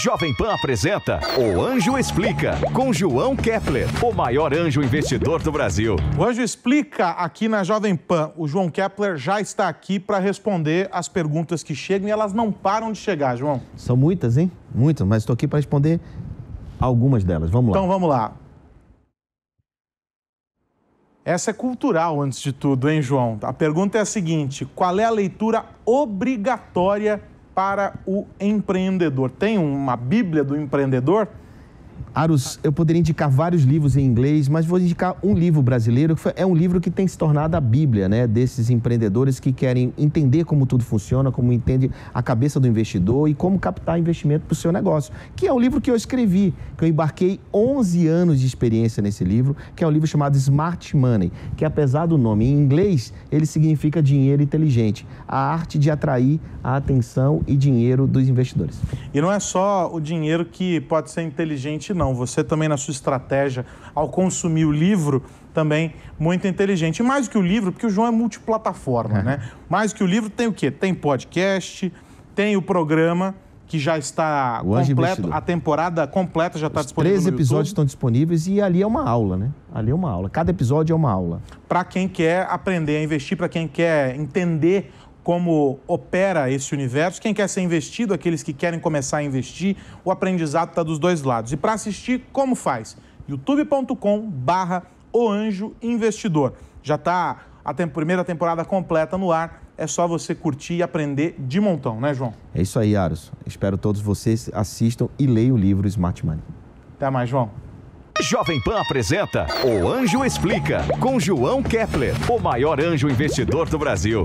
Jovem Pan apresenta O Anjo Explica, com João Kepler, o maior anjo investidor do Brasil. O Anjo Explica aqui na Jovem Pan. O João Kepler já está aqui para responder as perguntas que chegam e elas não param de chegar, João. São muitas, hein? Muitas, mas estou aqui para responder algumas delas. Vamos lá. Então vamos lá. Essa é cultural, antes de tudo, hein, João? A pergunta é a seguinte: qual é a leitura obrigatória para o empreendedor. Tem uma Bíblia do empreendedor? Arus, eu poderia indicar vários livros em inglês, mas vou indicar um livro brasileiro, que é um livro que tem se tornado a bíblia, né? Desses empreendedores que querem entender como tudo funciona, como entende a cabeça do investidor e como captar investimento para o seu negócio. Que é o livro que eu escrevi, que eu embarquei 11 anos de experiência nesse livro, que é o um livro chamado Smart Money, que apesar do nome em inglês, ele significa dinheiro inteligente. A arte de atrair a atenção e dinheiro dos investidores. E não é só o dinheiro que pode ser inteligente, não você também na sua estratégia, ao consumir o livro, também muito inteligente. E mais do que o livro, porque o João é multiplataforma, é. né? Mais do que o livro, tem o quê? Tem podcast, tem o programa que já está o completo, a temporada completa já está disponível. Três episódios estão disponíveis e ali é uma aula, né? Ali é uma aula. Cada episódio é uma aula. Para quem quer aprender a investir, para quem quer entender como opera esse universo, quem quer ser investido, aqueles que querem começar a investir, o aprendizado está dos dois lados. E para assistir, como faz? youtube.com barra o anjo investidor. Já está a tem primeira temporada completa no ar, é só você curtir e aprender de montão, né, João? É isso aí, Aros. Espero todos vocês assistam e leiam o livro Smart Money. Até mais, João. Jovem Pan apresenta O Anjo Explica, com João Kepler, o maior anjo investidor do Brasil.